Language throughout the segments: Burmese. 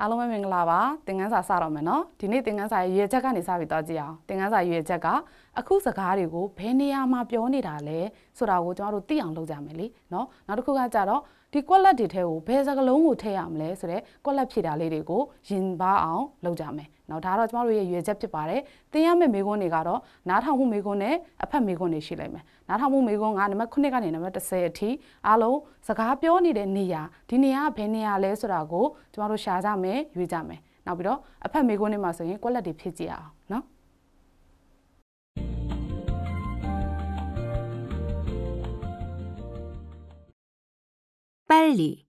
အားလုံးပဲမင်္ဂလာပါသင်ခန်းစာစတော့မယ်နော်ဒီနေ့သင်ခန်းစာရဲ့ရွေချက်ကနေစပြီးတော့ကြည့်အောင်သင်ခန်းစာရွေချက်ကအခုစကားတွေကိုဘယ်နေရာမှာပြောနေတာလဲဆိုတာကိုကျွန်တော်တို့သိအောင်လုပ်ကြမယ်လीနော်နောက်တစ်ခုကကြတော့ဒီကွက်လက်တွေထဲကိုဘယ်စကလုံးကိုထည့်ရမလဲဆိုတော့ကွက်လက်ဖြည့်တာလေးတွေကိုရင်ပါအောင် လုပ်ကြမယ်နော်ဒါတော့ကျမတို့ရဲ့ရွေချက်ဖြစ်ပါတယ်သင်ရမယ့်မိကွန်းတွေကတော့နားထောင်မှုမိကွန်းနဲ့အဖက်မိကွန်းတွေရှိလိမ့်မယ်နားထောင်မှုမိကွန်းကနံပါတ်9ကနေနံပါတ်10အထိအားလုံးစကားပြောနေတဲ့နေရာဒီနေရာကဘယ်နေရာလဲဆိုတာကိုကျမတို့ရှာကြမယ်ရွေကြမယ်နောက်ပြီးတော့အဖက်မိကွန်းတွေမှာဆိုရင်ကွက်လက်တွေဖြည့်ကြည့်အောင် 빨리,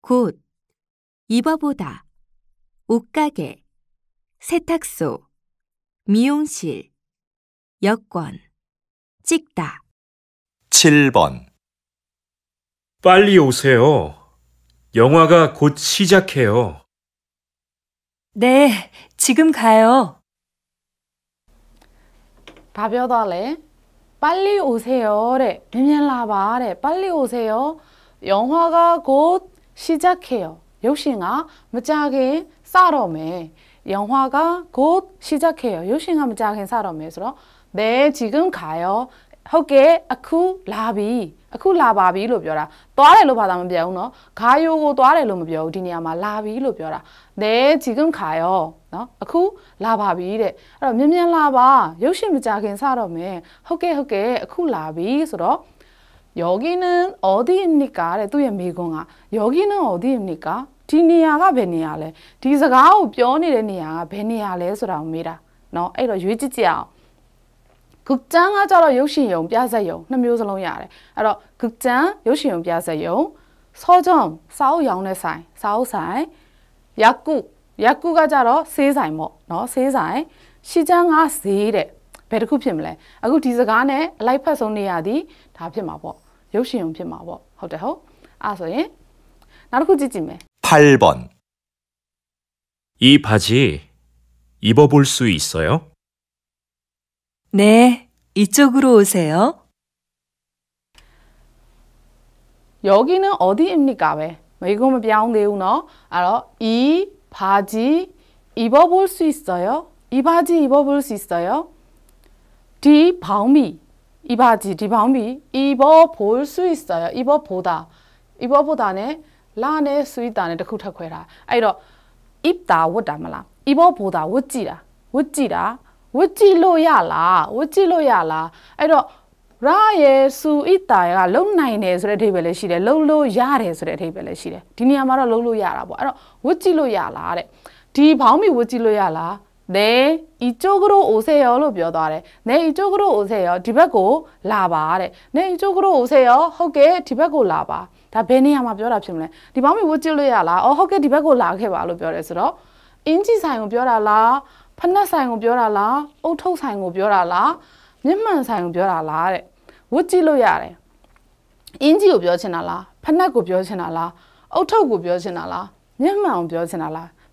곧, 입어보다, 옷가게, 세탁소, 미용실, 여권, 찍다. 7번 빨리 오세요. 영화가 곧 시작해요. 네, 지금 가요. 바벼달래. 빨리 오세요래. 미 m 라바래 빨리 오세요. 영화가곧시작해 요. 요싱아무작인싸러매영화가곧시작해 요. 요싱아무작인싸러매그래서네지금가 요. ဟုတ်ကဲ့အခုလာပြီအခုလာပါပြီလို့ပြောတာသွားတယ်လို့ဘာသာမပြောဘူးเนาะဂါယိုကိုသွားတယ်လို့မပြောဘူးဒီနေရာမှာလာပြီလို့ပြောတာနဲဂျီကွန်ခါယောเนาะအခုလာပါပြီတဲ့အဲ့တော့မြင်မြန်လာပါရုပ်ရှင်မကြခင်စတော့မယ်ဟုတ်ကဲ့ဟုတ်ကဲ့အခုလာပြီဆိုတော့여기는어디입니 까? တဲ့သူ့ရဲ့မိကုန်းက여기는어디입니 까? ဒီနေရာကဘယ်နေရာလဲဒီစကားကိုပြောနေတဲ့နေရာကဘယ်နေရာလဲဆိုတာကိုမေးတာเนาะအဲ့တော့ရွေးကြည့်ကြအောင်ဂုတ်တန်ကကြတော့ရုပ်ရှင်ရုံပြဇက်ရုံနှစ်မျိုးစလုံးရတယ်အဲ့တော့ဂုတ်တန်ရုပ်ရှင်ရုံပြဇက်ရုံစောကြောင့်စာအုပ်ရောင်းတဲ့ဆိုင်စာအုပ်ဆိုင်ယကုယကုကကြတော့ဆေးဆိုင်ပေါ့เนาะဆေးဆိုင်ရှီချန်းကဈေးတဲ့ဘယ်တစ်ခုဖြစ်မလဲအခုဒီစကားနဲ့အလိုက်ဖက်ဆုံးနေရသည်ဒါဖြစ်မှာပေါ့ 역시 연필 마ှင်ရုံဖြစ်မှာ8번이 바지 입어볼 수 있어요? 네, 이쪽으로 오세요. 여기는 어디입니까? 왜? 이거면 병내우너. 알아? 이 바지 입어볼 수 있어요? 이 바지 입어볼 수 있어요? 디바미 이바지디밤비이버볼수있어 요. 이버보 다. 이버보다네라네수있다네တခုထပ်ခွဲတာအဲ့တော့입다ဝတ်တာမလား이버보다ဝတ်ကြည့်တာဝတ်ကြည့်တာဝတ်ကြည့်လို့ရလားဝတ်ကြည့်လို့ရလားအဲ့တော့ရာယေစုဣတာကလုံနိုင်တယ်ဆိုတဲ့အဓိပ္ပာယ်လည်းရှိတယ်လုံလို့ရတယ်ဆိုတဲ့အဓိပ္ပာယ်လည်းရှိတယ်ဒီနေရာမှာတော့လုံလို့ရတာပေါ့အဲ့တော့ဝတ်ကြည့်လို့ရလားတဲ့ဒီဘောင်းမီဝတ်ကြည့်လို့ရလား네이쪽으로오세요로묘다 래. 네이쪽으로오세 요. 디백고라바 래. 네이쪽으로오세 요. 허게디백고라 바. 다베니야마묘라ဖြစ်မလဲ.디밤이못찔러야 라. 어허게디백고라게봐로묘 래. ဆိုတော့인지사용을묘라 라. 판나사용을묘라 라. 옥톡사용을묘라 라. မျက်မှန်사용을묘라 라. တဲ့.못찔러야 래. 인지ကိုပြောချင်တာလား?ဖနက်ကိုပြောချင်တာလား?အုတ်ထုတ်ကိုပြောချင်တာလား?မျက်မှန်ကိုပြောချင်တာလား?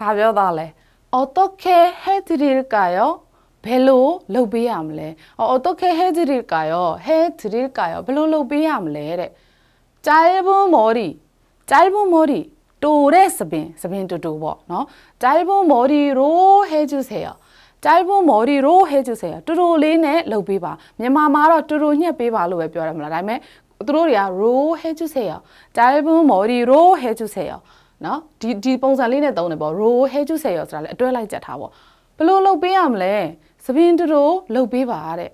ဘာပြောသားလဲအတော့ခဲဟဲ့ဒီရကယောဘယ်လိုလုပ်ပေးရမလဲအော်အတော့ခဲဟဲ့ဒီရကယောဟဲ့ဒီရကယောဘယ်လိုလုပ်ပေးရမလဲတဲ့ဂျိုင်ဘွန်မော်ရီဂျိုင်ဘွန်မော်ရီတူတဲ့စပင်စပင်တူတူပေါ့နော်ဂျိုင်ဘွန်မော်ရီရိုဟဲဂျူဆေယောဂျိုင်ဘွန်မော်ရီရိုဟဲဂျူဆေယောတူတူလေးနဲ့လုပ်ပေးပါမြန်မာမှာတော့တူတူညှက်ပေးပါလို့ပဲပြောရမှာလားဒါပေမဲ့သူတို့တွေကရိုဟဲဂျူဆေယောဂျိုင်ဘွန်မော်ရီရိုဟဲဂျူဆေယောနော်ဒီဒီပုံစံလေးနဲ့သုံးတယ်ပေါ့ row hedge ဆယ်ရောဆိုတာလည်းအတွဲလိုက်ကြက်ထားပေါ့ဘလို့လုတ်ပေးရမလဲသပင်တူတို့လုတ်ပေးပါတဲ့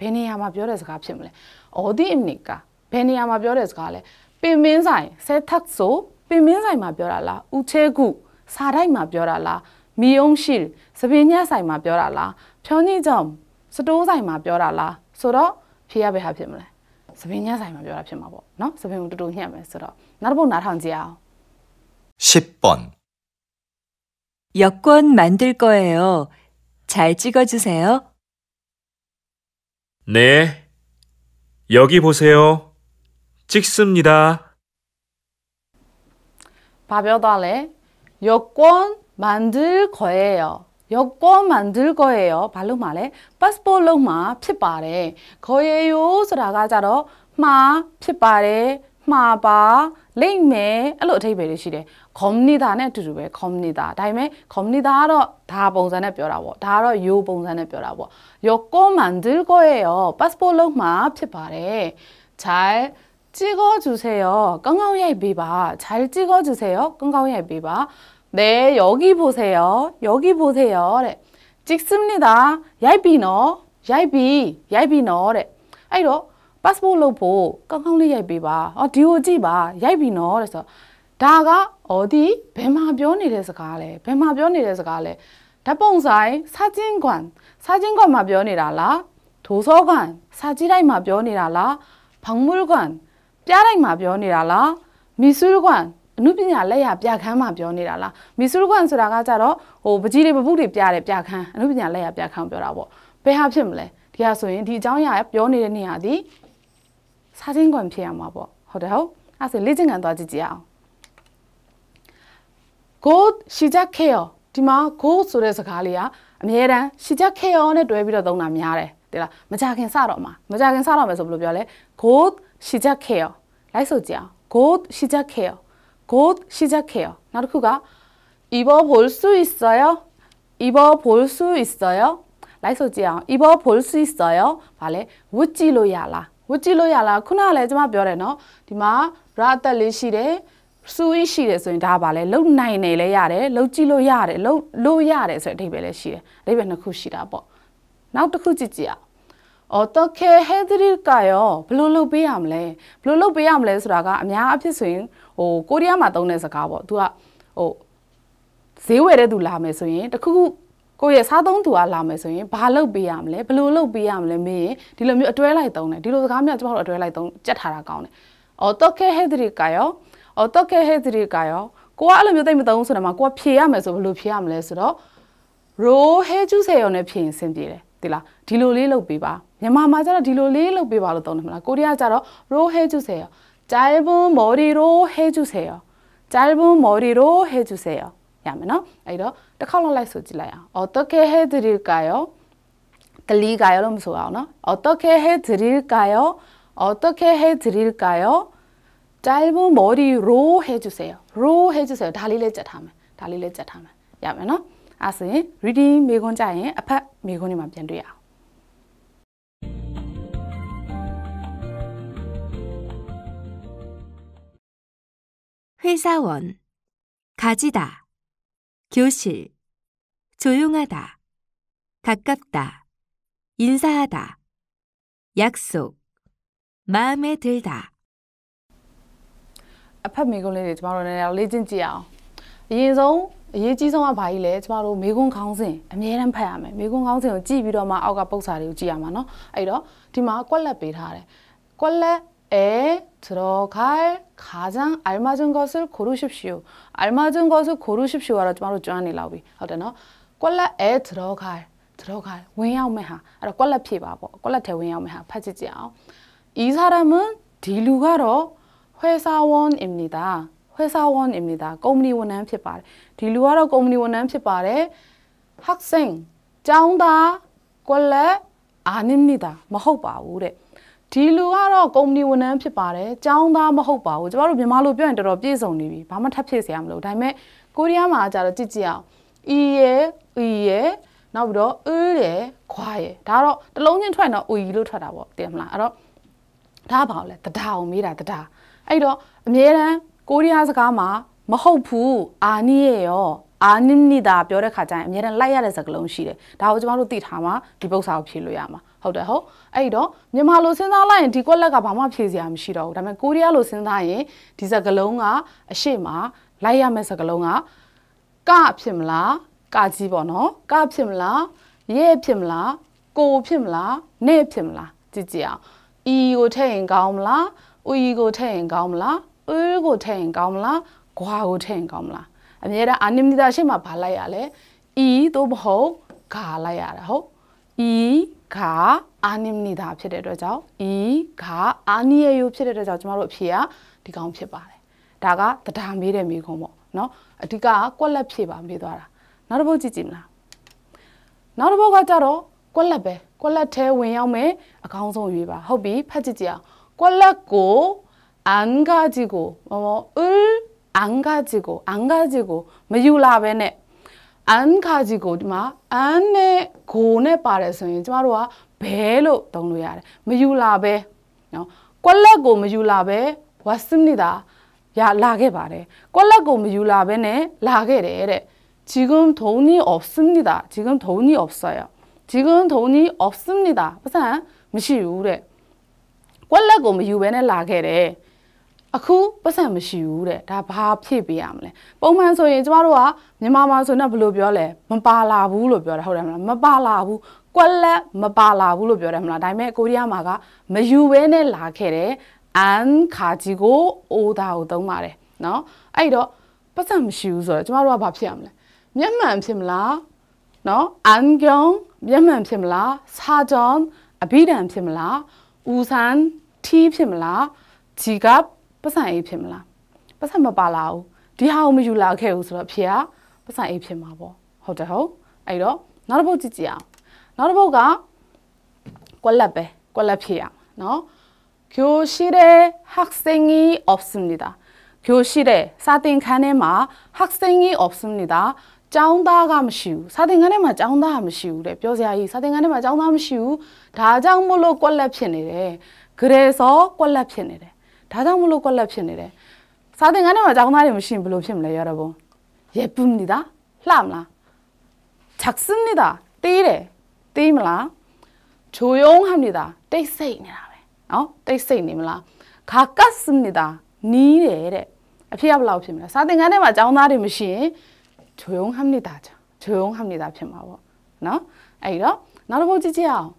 ဘယ်နေရာမှာပြောတဲ့စကားဖြစ်မလဲအော်ဒီအမနိကဘယ်နေရာမှာပြောတဲ့စကားလဲပင်မင်းဆိုင်ဆဲထတ်ဆိုပင်မင်းဆိုင်မှာပြောတာလားဦးချဲကုစာတိုက်မှာပြောတာလားမီယုံရှိသပင်ညက်ဆိုင်မှာပြောတာလားဖြောင်းကြီးကြောင့်စတိုးဆိုင်မှာပြောတာလားဆိုတော့ဖြေရပဲဟာဖြစ်မလဲသပင်ညက်ဆိုင်မှာပြောတာဖြစ်မှာပေါ့နော်သပင်ကိုတူတူညှက်မယ်ဆိုတော့နောက်တစ်ပုတ်နားထောင်ကြည့်အောင် 10번 여권 만들 거예요. 잘 찍어주세요. 네. 여기 보세요. 찍습니다. 바벼달래. 여권 만들 거예요. 여권 만들 거예요. 발로 말해. 파스포로마 피바래. 거예요. 소라가자로 마 피바래. မှာပါလိမ့်မယ 겁니다နဲ့အတူတ겁니다ဒါပ겁니다ကတော့ဒါပုံစံနဲ့ပြောတာပ 거예요 p 스 s s p o r t လ잘 찍어 주세요. 끙깡이의 비바. 잘 찍어 주세요. 끙깡이의 비바. 네, 여기 보세요. 여기 보세요. 네. 찍습니다. 야이비너. 야이비. 야이비너. 네. 아이로. 파스포로 보. 깡깡이의 비바. 어, 디오지 마. 야이비너. 그래서 ဒါကဩဒီဘယ်မှာပြောနေတဲ့စကားလဲဘယ်မှာပြောနေတဲ့စကားလဲဓာတ်ပုံဆိုင်စာချင်းကွန်စာချင်းကွန်မှာပြောနေတာလားထိုးစောကွန်စာကြီးတိုင်းမှာပြောနေတာလားဖောင်မူကွန်ပြားတိုင်းမှာပြောနေတာလားမီဆူကွန်အမှုပညာလက်ရပြခန်းမှာပြောနေတာလားမီဆူကွန်ဆိုတာကကြတော့ဟိုပကြီးတွေပပုတွေပြတယ်ပြခန်းအမှုပညာလက်ရပြခန်းပြောတာပေါ့ဘယ်ဟာဖြစ်မလဲဒီဟာဆိုရင်ဒီအကြောင်းအရာပြောနေတဲ့နေရာဒီစာချင်းကွန်ဖြစ်ရမှာပေါ့ဟုတ်တယ်ဟုတ်အဲ့ဒါဆိုလေ့ကျင့်ခံသွားကြည့်ကြအောင် go ရှီချက်ခေယောဒီမှာ go ဆိုတဲ့စကားလေးကအမြဲတမ်းရှီချက်ခေယောနဲ့တွဲပြီးတော့သုံးတာများတယ်တဲ့လားမကြခင်စတော့မှာမကြခင်စတော့မယ်ဆိုဘယ်လိုပြောလဲ go ရှီချက်ခေယောလိုက်ဆိုကြအောင် go ရှီချက်ခေယော go ရှီချက်ခေယောနောက်တစ်ခုက입어볼 수있어 요? 입어볼 수있어 요? 라이소지양입어볼 수있어 요? 발레우찌로야라우찌로야라ခုနကလည်းကျွန်မပြောတယ်နော်ဒီမှာ bra အသက်လေးရှိတယ်စူးရှိတယ်ဆိုရင်ဒါပါလဲလုံနိုင်တယ်လဲရတယ်လုံကြည့်လို့ရတယ်လုံလို့ရတယ်ဆိုတဲ့အဓိပ္ပာယ်လည်းရှိတယ်အဓိပ္ပာယ်နှစ်ခုရှိတာပေါ့နောက်တစ်ခုကြည့်ကြည့်အောင်အော်တော့ခဲဟဲဒရီကရောဘယ်လိုလုပ်ပေးရမလဲဘယ်လိုလုပ်ပေးရမလဲဆိုတာကအများအဖြစ်ဆိုရင်ဟိုကိုရီးယားမှာသုံးတဲ့စကားပေါ့သူကဟိုဈေးဝယ်တဲ့သူလာမယ်ဆိုရင်တခုခုကိုယ့်ရဲ့စားသုံးသူကလာမယ်ဆိုရင်ဘာလုပ်ပေးရမလဲဘယ်လိုလုပ်ပေးရမလဲမင်းဒီလိုမျိုးအတွဲလိုက်သုံးတယ်ဒီလိုစကားမျိုးကျွန်တော်တို့အတွဲလိုက်သုံးကြက်ထားတာကောင်းတယ်အော်တော့ခဲဟဲဒရီကရောအော်တော့ကဲဟဲ့ဒီကရောကိုကအဲ့လိုမျိုးသိမသုံးဆိုတော့မှကိုကဖြေရမယ်ဆိုဘယ်လိုဖြေရမလဲဆိုတော့ row ဟဲ့ကျူးဆယ်ရောနဲ့ဖြေရင်စင်ပြေတယ်ဒီလားဒီလိုလေးလုပ်ပေးပါမြန်မာမှာကျတော့ဒီလိုလေးလုပ်ပေးပါလို့သုံးတယ်မလားကိုရီးယားကျတော့ row ဟဲ့ကျူးဆယ်ရော짧은머리로해주세요짧은머리로해주세요ရမယ်နော်အဲ့တော့တစ်ခေါက်လောက်လိုက်ဆိုကြည့်လိုက်အောင်어떻게해드릴까요တလီကာရောလို့မဆိုအောင်နော်어떻게해드릴까요어떻게해드릴까요 짧은 머리로 해주세요. 로 해주세요. 달리를 짜다면 달리를 짜다면 야면은 아스 리딩 미군자인 아파 미군이만 변두야. 회사원 가지다 교실 조용하다 가깝다 인사하다 약속 마음에 들다 အဖက်မေကွန်းလေးတွေကျမတို့နည်းနည်းလေ့ကျင့်ကြည့်အောင်အရင်ဆုံးအရေးကြီးဆုံးကဘာကြီးလဲကျမတို့မေကွန်းခေါင်းစဉ်အများအားဖတ်ရမယ်မေကွန်းခေါင်းစဉ်ကိုကြည့်ပြီးတော့မှအောက်ကပုတ်စာတွေကိုကြည့်ရမှာเนาะအဲ့တော့ဒီမှာကွက်လက်ပေးထားတယ်ကွက်လက်အဲ들어갈가장알맞은것을고르십시오알맞은것을고르십시오ကတော့ကျမတို့ကျွမ်းနေလောက်ပြီဟုတ်တယ်เนาะကွက်လက်အဲ들어갈들어갈ဝင်ရောက်မဲ့ဟာအဲ့တော့ကွက်လက်ဖြည့်ပါပေါ့ကွက်လက်ထဲဝင်ရောက်မဲ့ဟာဖတ်ကြည့်ကြအောင်이사람은딜루가로회사원입니 다. 회사원입니 다. ကုမ္ပဏီဝန်ထမ်းဖြစ်ပါတယ်။ဒီလူကတော့ကုမ္ပဏီဝန်ထမ်းဖြစ်ပါတယ်။학생ကျောင်းသားကွယ်လက်အာနိမိတာမဟုတ်ပါဘူးတဲ့။ဒီလူကတော့ကုမ္ပဏီဝန်ထမ်းဖြစ်ပါတယ်။ကျောင်းသားမဟုတ်ပါဘူး။ကျမတို့မြန်မာလိုပြောရင်တော်တော်ပြည့်စုံနေပြီ။ဘာမှထပ်ဖြည့်စရာမလို။ဒါပေမဲ့ကိုရီးယားမှာကြတော့ကြည့်ကြည့်အောင်။ဤရဲ့ဤရဲ့နောက်ပြီးတော့အေးရဲ့ခွာရဲ့ဒါတော့တလုံးချင်းထွက်တော့အူကြီးလို့ထွက်တာပေါ့တည်မလားအဲ့တော့ဒါဘာလဲတဒါအောင်မေးတာတဒါအဲ့တော့အမြဲတမ်းကိုရီးယားစကားမှာမဟုတ်ဘူးအာနိရရောအာနိမနိတာပြောတဲ့ခါကျရင်အမြဲတမ်းလိုက်ရတဲ့စကားလုံးရှိတယ်ဒါကိုကျမတို့သိထားမှာဒီပု္ပ္ပစာကိုဖြေလို့ရမှာဟုတ်တယ်ဟုတ်အဲ့တော့မြန်မာလိုစဉ်းစားလိုက်ရင်ဒီကွက်လက်ကဘာမှဖြေစရာမရှိတော့ဘူးဒါပေမဲ့ကိုရီးယားလိုစဉ်းစားရင်ဒီစကားလုံးကအရှိမလိုက်ရမယ့်စကားလုံးကကဖြစ်မလားကကြီးပေါ့နော်ကဖြစ်မလားရဲ့ဖြစ်မလားကိုဖြစ်မလားနဲ့ဖြစ်မလားကြည့်ကြည့်အောင် e ကိုထည့်ရင်ကောင်းမလားဦကိုထည့်ရင်ကောင်းမလားဦကိုထည့်ရင်ကောင်းမလားဂွာကိုထည့်ရင်ကောင်းမလားအများအားအာနိမနိတာရှေ့မှာဘာလိုက်ရလဲဤသို့မဟုတ်ဂါလိုက်ရတာဟုတ်ဤဂါအာနိမနိတာဖြစ်တဲ့အတွက်ကြောင့်ဤဂါအာနိယယုဖြစ်တဲ့အတွက်ကြောင့်ကျမတို့အဖြေကဒီကောင်းဖြစ်ပါတယ်ဒါကတဒါမေးတဲ့မိခုံးပေါ့နော်အဓိကကွက်လက်ဖြေပါမေးသွားတာနောက်တစ်ပုတ်ကြည့်ကြည့်မလားနောက်တစ်ပုတ်ကကြတော့ကွက်လက်ပဲကွက်လက်ထဲဝင်ရောက်မယ်အကောင်းဆုံးရွေးပါဟုတ်ပြီဖတ်ကြည့်ကြအောင်꼴랐고안가지고뭐을안가지고안가지고뭐유라베네안가지고막안에고네빠래서이제말로와배로동로야뭐유라베꼴랐고뭐유라베왔습니다야라게말해꼴랐고뭐유라베네라게래지금돈이없습니다지금돈이없어요지금돈이없습니다무슨무시유래ကွက်လက်ကိုမယူဘဲနဲ့လာခဲ့တယ်အခုပတ်စံမရှိဘူးတဲ့ဒါဘာဖြည့်ပေးရမလဲပုံမှန်ဆိုရင်ကျမတို့ကမြန်မာမှာဆိုတော့ဘယ်လို ပြောလဲမပါလာဘူးလို့ပြောတာဟုတ်တယ်မလားမပါလာဘူးကွက်လက်မပါလာဘူးလို့ပြောတယ်မလားဒါပေမဲ့ကိုရီးယားမှာကမယူဘဲနဲ့လာခဲ့တယ်အန်ခါဂျီကိုအိုဒါကိုသုံးပါတယ်နော်အဲ့တော့ပတ်စံမရှိဘူးဆိုတော့ကျမတို့ကဘာဖြစ်ရမလဲမျက်မှန်ဖြစ်မလားနော်အန်ဂုံမျက်မှန်ဖြစ်မလားစာဂျွန်အဘိဓမ္မဖြစ်မလားဦးဆန်းထီးဖြစ်မလားဂျီကပတ်စံအေးဖြစ်မလားပတ်စံမပါလာဘူးဒီဟာကိုမယူလာခဲ့ဘူးဆိုတော့ဖေကပတ်စံအေးဖြစ်မှာပေါ့ဟုတ်တယ်ဟုတ်အဲ့တော့နောက်တစ်ပုတ်ကြည့်ကြည့်အောင်နောက်တစ်ပုတ်ကကွက်လက်ပဲကွက်လက်ဖြစ်ရမှာနော်교실에학생이없습니다교실에사တင်ခန်းထဲမှာ학생이없습니다ကျောင်းသားကမရှိဘူးစာသင်ခန်းထဲမှာကျောင်းသားကမရှိဘူးတဲ့ပြောစရာကြီးစာသင်ခန်းထဲမှာကျောင်းသားမရှိဘူးဒါကြောင့်မလို့ကွက်လက်ဖြစ်နေတယ်ဂရေစောကွက်လက်ဖြစ်နေတယ်ဒါကြောင့်မလို့ကွက်လက်ဖြစ်နေတယ်စာသင်ခန်းထဲမှာကျောင်းသားတွေမရှိရင်ဘယ်လိုဖြစ်မလဲရတော့ဘုံရေပူနီတာလှမလားချက်စနီတာတေးတယ်တေးမလားချိုယုံဟမ်နေတာတိတ်ဆိတ်နေတာပဲနော်တိတ်ဆိတ်နေမလားခါကတ်စနေတာနီးတယ်တဲ့အဖြစ်ကဘယ်လောက်ဖြစ်မလဲစာသင်ခန်းထဲမှာကျောင်းသားတွေမရှိရင်조용합니다조용합니다ဖြစ်မှာပေါ့နော်အဲ့တော့နောက်တစ်ခုကြည့်ကြည့်အောင်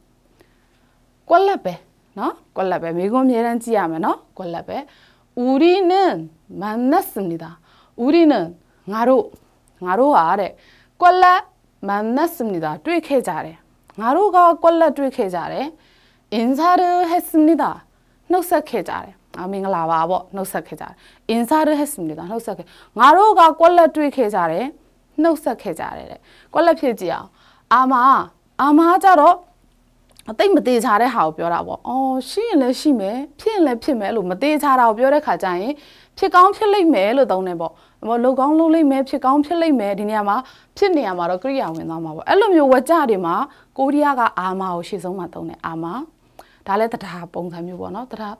ကွက်လက်ပဲနော်ကွက်လက်ပဲမိကုံးအများတန်းကြည့်ရမယ်နော်ကွက်လက်ပဲ우리는만났습니다우리는ငါတို့ငါတို့ဟာတဲ့ကွက်လက်만났습니다တွေ့ခဲ့ကြတယ်ငါတို့ကကွက်လက်တွေ့ခဲ့ကြတယ်인사를했습니다နှုတ်ဆက်ခဲ့ကြတယ်အမင်္ဂလာပါပေါ့နှုတ်ဆက်ခဲ့ကြတယ်အင်စာရဟက်စမီတာနှုတ်ဆက်ခဲ့ငါတို့ကကွက်လက်တွေ့ခဲ့ကြတယ်နှုတ်ဆက်ခဲ့ကြတယ်တဲ့ကွက်လက်ဖြစ်ကြည့်အောင်အာမာအာမာကြတော့အသိမသေးချာတဲ့ဟာကိုပြောတာပေါ့။အော်ရှိရင်လည်းရှိမယ်၊ဖြစ်ရင်လည်းဖြစ်မယ်လို့မသေးချာတာကိုပြောတဲ့ခါကျရင်ဖြစ်ကောင်းဖြစ်လိမ့်မယ်လို့သုံးတယ်ပေါ့။ဘောလုတ်ကောင်းလုပ်လိမ့်မယ်ဖြစ်ကောင်းဖြစ်လိမ့်မယ်ဒီနေရာမှာဖြစ်နေရမှာတော့ကရိယာဝင်သွားမှာပေါ့။အဲ့လိုမျိုးဝကြတွေမှာကိုရီးယားကအာမာကိုရှေ့ဆုံးမှာသုံးတယ်အာမာ။ဒါလည်းတရားပုံစံမျိုးပေါ့နော်။တရား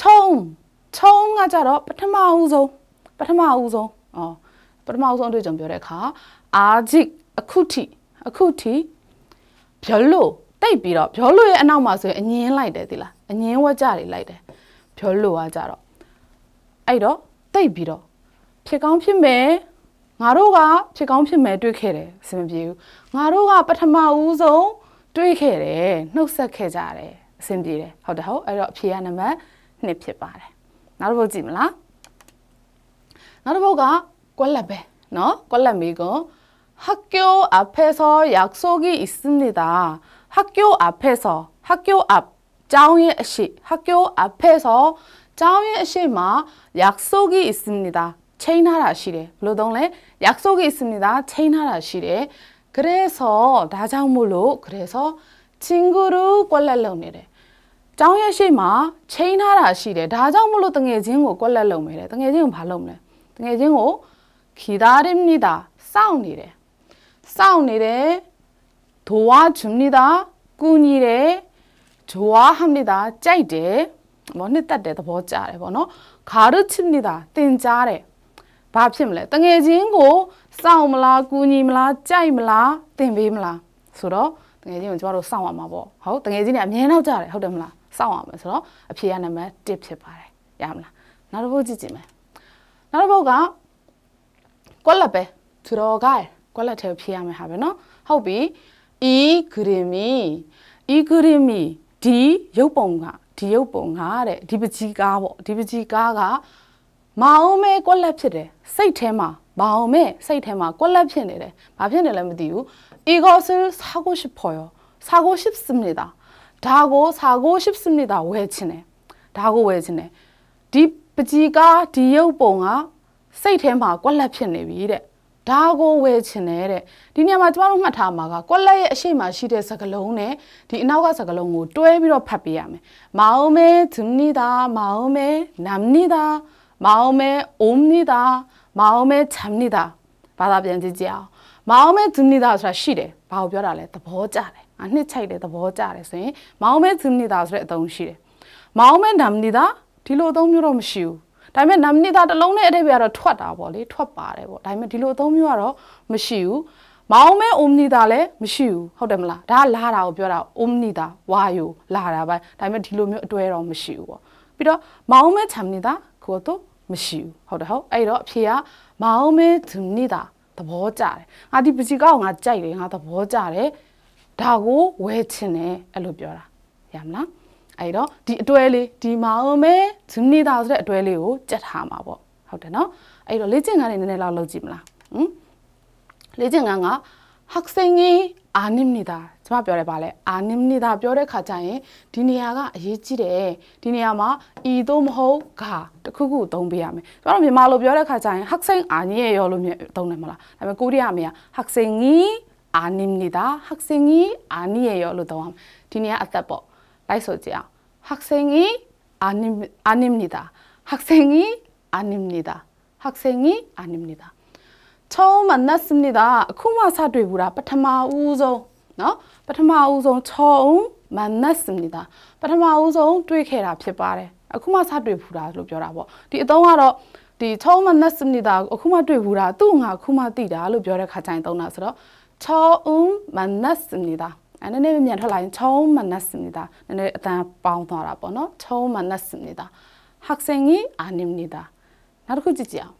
ချုံချုံကကြတော့ပထမဦးဆုံးပထမဦးဆုံးအော်ပထမဆုံးအတွေ့အကြုံပြောတဲ့အခါအာဂျိအခုထိအခုထိဘျလို့တိတ်ပြီးတော့ဘျလို့ရဲ့အနောက်မှာဆိုရင်အငင်းလိုက်တယ်ဒီလားအငင်းဝကြတွေလိုက်တယ်ဘျလို့ကကြတော့အဲ့တော့တိတ်ပြီးတော့ဖြစ်ကောင်းဖြစ်မယ်ငါတို့ကဖြစ်ကောင်းဖြစ်မယ်တွေ့ခဲ့တယ်အဆင်မပြေဘူးငါတို့ကပထမဦးဆုံးတွေ့ခဲ့တယ်နှုတ်ဆက်ခဲ့ကြတယ်အဆင်ပြေတယ်ဟုတ်တယ်ဟုတ်အဲ့တော့အဖြေကနံပါတ်2ဖြစ်ပါတယ်နောက်တစ်ပုဒ်ကြည့်မလားနောက်တစ်ပုဒ်ကကွက်လက်ပဲနော်ကွက်လက်မေကွန်학교앞에서약속이있습니 다. 학교앞에서학교앞짜오의시학교앞에서짜오의시마약속이있습니 다. 체인하라시 래. 블루동래약속이있습니 다. 체인하라시 래. 그래서나장물로그래서친구를꼴랄러니 래. 짜오의시마체인하라시 래. 나장물로등에진고꼴랄러니 래. 등에진고발음 래. 등에진고기다립니 다. 싸우니 래. 싸우니 래. 도와줍니 다. 꾼이 래. 좋아합니 다. 짜이 대. 뭐နှစ်သက်တယ်သဘောကျတယ်ဗောနော်ခါရချစ်နေတာတင်ကြားတယ်ဘာဖြစ်မလဲတငယ်ချင်းကိုစောင့်မလားကူညီမလားကြိုက်မလားတင်ပေးမလားဆိုတော့တငယ်ချင်းကိုကျမတို့စောင့်ရမှာပေါ့ဟုတ်တငယ်ချင်းတွေအမြဲနောက်ကြတယ်ဟုတ်တယ်မလားစောင့်ရမယ်ဆိုတော့အဖြေကနံပါတ်1ဖြစ်ပါတယ်ရမလားနောက်တစ်ပုဒ်ကြည့်ကြည့်မယ်နောက်တစ်ပုဒ်ကကွက်လက်ပဲသူတော်ကကွက်လက်ထဲဖြေရမယ်ဟာပဲနော်ဟုတ်ပြီဤဂရမီဤဂရမီဒီရုပ်ပုံကဒီရုပ်ပုံကတဲ့ဒီပကြီးကားပေါ့ဒီပကြီးကားကမအောင်မဲကွက်လက်ဖြစ်တယ်စိတ်ထဲမှာမအောင်မဲစိတ်ထဲမှာကွက်လက်ဖြစ်နေတယ်ဘာဖြစ်နေလဲမသိဘူးဤကောဆူစာကိုရှိဖို့ရောစာကိုရှိစမနေတာဒါကိုစာကိုရှိစမနေတာဝယ်ချင်တယ်ဒါကိုဝယ်ချင်တယ်ဒီပကြီးကားဒီရုပ်ပုံကစိတ်ထဲမှာကွက်လက်ဖြစ်နေပြီတဲ့ဒါကိုဝယ်ချင်တယ်တဲ့ဒီနေရာမှာကျမတို့မှတ်ထားမှာကကွက်လက်ရဲ့အရှိမရှိတဲ့စကလုံးနဲ့ဒီအနောက်ကစကလုံးကိုတွဲပြီးတော့ဖတ်ပေးရမယ်မောင်မဲဒုနီတာမောင်မဲနမ်နီတာမောင်မဲအုံနီတာမောင်မဲချမ်နီတာဘာသာပြန်ကြည့်ကြအောင်မောင်မဲဒုနီတာဆိုတာရှိတယ်ဘာကိုပြောတာလဲသဘောကျတယ်အနှစ်ချိုက်တယ်သဘောကျတယ်ဆိုရင်မောင်မဲဒုနီတာဆိုတဲ့အသုံးရှိတယ်မောင်မဲနမ်နီတာဒီလိုအသုံးမျိုးတော့မရှိဘူးဒါပေမဲ့နမနိတာတစ်လုံးနဲ့အတိတ်ပဲကတော့ထွက်တာပေါ့လေထွက်ပါတယ်ပေါ့ဒါပေမဲ့ဒီလိုအသုံးမျိုးကတော့မရှိဘူးမောင်မဲအုံနီတာလည်းမရှိဘူးဟုတ်တယ်မလားဒါကလာတာကိုပြောတာအုံနီတာဝါယိုလာတာပဲဒါပေမဲ့ဒီလိုမျိုးအတွဲတော့မရှိဘူးပေါ့ပြီးတော့မောင်မဲချမ်နီတာကိုတော့မရှိဘူးဟုတ်တယ်ဟုတ်အဲ့တော့အဖြေကမောင်မဲဒူနီတာသဘောကျတယ်ငါဒီပစီကောက်ငါကြိုက်တယ်ငါသဘောကျတယ်ဒါကိုဝဲချင်တယ်အဲ့လိုပြောတာရမလားအဲ့တော့ဒီအတွဲလေးဒီမအောင်မဲဇူနီတာဆိုတဲ့အတွဲလေးကိုကြက်ထားမှာပေါ့ဟုတ်တယ်နော်အဲ့တော့လေ့ကျင့်ခန်းတွေနည်းနည်းလောက်လုပ်ကြည့်မလားဟမ်လေ့ကျင့်ခန်းကဟက်ဆင်ဂီအာနိမနီတာကျမပြောရဲပါလဲအာနိမနီတာပြောတဲ့ခါကျရင်ဒီနေရာကအရေးကြီးတယ်ဒီနေရာမှာဤသို့မဟုတ်ကတခုခုသုံးပေးရမယ်ကျမတို့မြန်မာလိုပြောတဲ့ခါကျရင်ဟက်ဆင်အာနီရဲ့ရောလို့သုံးတယ်မလားဒါပေမဲ့ကိုရီးယားမှာဟက်ဆင်ဂီအာနိမနီတာဟက်ဆင်ဂီအာနီရဲ့ရောလို့သုံးရမယ်ဒီနေရာအသက်ပေါ့라이소지야학생이아님아닙니 다. 학생이아닙니 다. 학생이아닙니 다. 처음만났습니 다. 쿠마사드이브라파타마우소너파타마우소처음만났습니 다. 파타마우소တွေ့ခဲ့တာဖြစ်ပါတယ်.အခုမှစတွေ့ဘူးလားလို့ပြောတာပေါ့ဒီအတုံးကတော့ဒီချောင်းမနက်စနိတာအခုမှတွေ့ဘူးလားသူ့ငါအခုမှသိတာလို့ပြောတဲ့ခါကျရင်တုံးတာဆိုတော့ချောင်းမနက်စနိတာအဲနည်းနည်းမြန်ထွက်လာရင်ချုံမနက်စနေတာနည်းနည်းအတန်ပေါင်းသွားတာပေါ့နော်ချုံမနက်စနေတာဟက်ဆင်ကြီးအာနိမနေတာနောက်တစ်ခုကြည့်ကြအောင်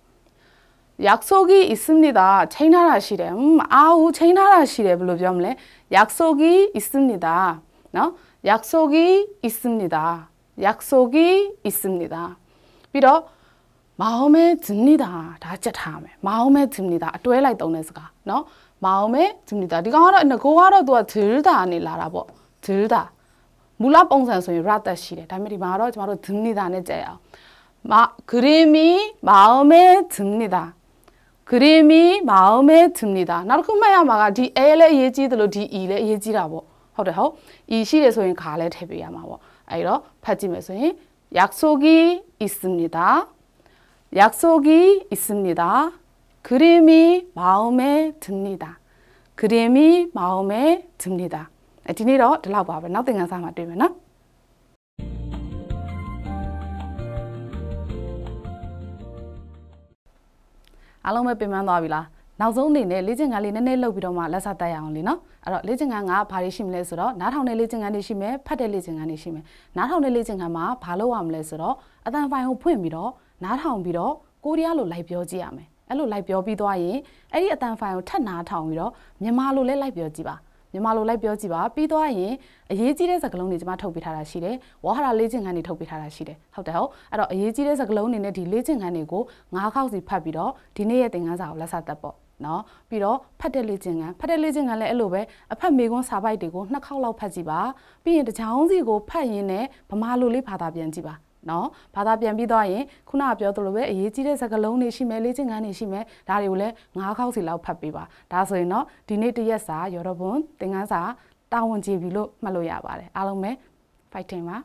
약속이있습니다ချိန်ထားတာရှိတယ်အာဦးချိန်ထားတာရှိတယ်ဘယ်လိုပြောမလဲ약속이있습니다နော်약속이있습니다약속이있습니다ပြီးတော့마음에듭니다ဒါချက်ထားမယ်마음에듭니다အတွဲလိုက်သုံးတဲ့စကားเนาะမအောင်မဲဂျူနီတာဒီကောင်ကတော့ငကိုကတော့သူကဒူတာနေလာတာပေါ့ဒူတာမူလပုံစံဆိုရင်ရသက်ရှိတယ်ဒါပေမဲ့ဒီမှာတော့ကျမတို့ဂျူနီတာနဲ့ကြည့်အောင်မဂရီမီမအောင်မဲဂျူနီတာဂရီမီမအောင်မဲဂျူနီတာနောက်တစ်ခုမှတ်ရမှာကဒီ A လည်းအရေးကြီးတယ်လို့ဒီ E လည်းအရေးကြီးတာပေါ့ဟုတ်တယ်ဟုတ် E ရှိတယ်ဆိုရင်ခါလည်းထည့်ပေးရမှာပေါ့အဲ့တော့ဖတ်ကြည့်မယ်ဆိုရင်약속이있습니 다. 약속이있습니 다. 그림이마음에듭니 다. 그림이마음에듭니 다. ဒီနေ့တော့ဒီလောက်ပါပဲနောက်သင်ခန်းစာမှာတွေ့မယ်နော်အားလုံးပဲပြင်ပန်းသွားပြီလားနောက်ဆုံးအနေနဲ့လေ့ကျင့်ခန်းလေးနည်းနည်းလုပ်ပြီးတော့မှလက်စတက်ရအောင်လေနော်အဲ့တော့လေ့ကျင့်ခန်းကဘာတွေရှိမလဲဆိုတော့နားထောင်တဲ့လေ့ကျင့်ခန်းတွေရှိမယ်ဖတ်တဲ့လေ့ကျင့်ခန်းတွေရှိမယ်နားထောင်တဲ့လေ့ကျင့်ခန်းမှာဘာလုပ်ရမလဲဆိုတော့အတန်ဖိုင်ကိုဖွင့်ပြီးတော့နားထောင်ပြီးတော့ကိုရီးယားလိုလိုက်ပြောကြည့်ရမယ်အဲ့လိုလိုက်ပြောပြီးသွားရင်အဲ့ဒီအတန်ဖိုင်ကိုထပ်နာထောင်ပြီးတော့မြန်မာလိုလဲလိုက်ပြောကြည့်ပါမြန်မာလိုလိုက်ပြောကြည့်ပါ ပြီးသွားရင်အရေးကြီးတဲ့စကားလုံးတွေကျွန်မထုတ်ပေးထားတာရှိတယ်ဝါဟာရလေ့ကျင့်ခန်းတွေထုတ်ပေးထားတာရှိတယ်ဟုတ်တယ်ဟုတ်အဲ့တော့အရေးကြီးတဲ့စကားလုံးတွေနဲ့ဒီလေ့ကျင့်ခန်းတွေကို၅ခေါက်စီဖတ်ပြီးတော့ဒီနေ့ရဲ့သင်ခန်းစာကိုလက်စသတ်ပေါ့နော်ပြီးတော့ဖတ်တဲ့လေ့ကျင့်ခန်းဖတ်တဲ့လေ့ကျင့်ခန်းလည်းအဲ့လိုပဲအဖတ်မေကွန်းစာပိုက်တွေကိုနှစ်ခေါက်လောက်ဖတ်ကြည့်ပါပြီးရင်တချောင်းစီကိုဖတ်ရင်းနဲ့ဗမာလိုလေးဘာသာပြန်ကြည့်ပါနော်ဘာသာပြန်ပြီးသွားရင်ခုနကပြောသလိုပဲအရေးကြီးတဲ့စကားလုံးတွေရှိမယ်လေ့ကျင့်ခန်းတွေရှိမယ်ဒါတွေကိုလည်း၅ခေါက်စီလောက်ဖတ်ပေးပါဒါဆိုရင်တော့ဒီနေ့တရက်စာရော်ဒဘွန်သင်ခန်းစာတာဝန်ကြည်ပြီလို့မှတ်လို့ရပါတယ်အားလုံးပဲ fighting ပါ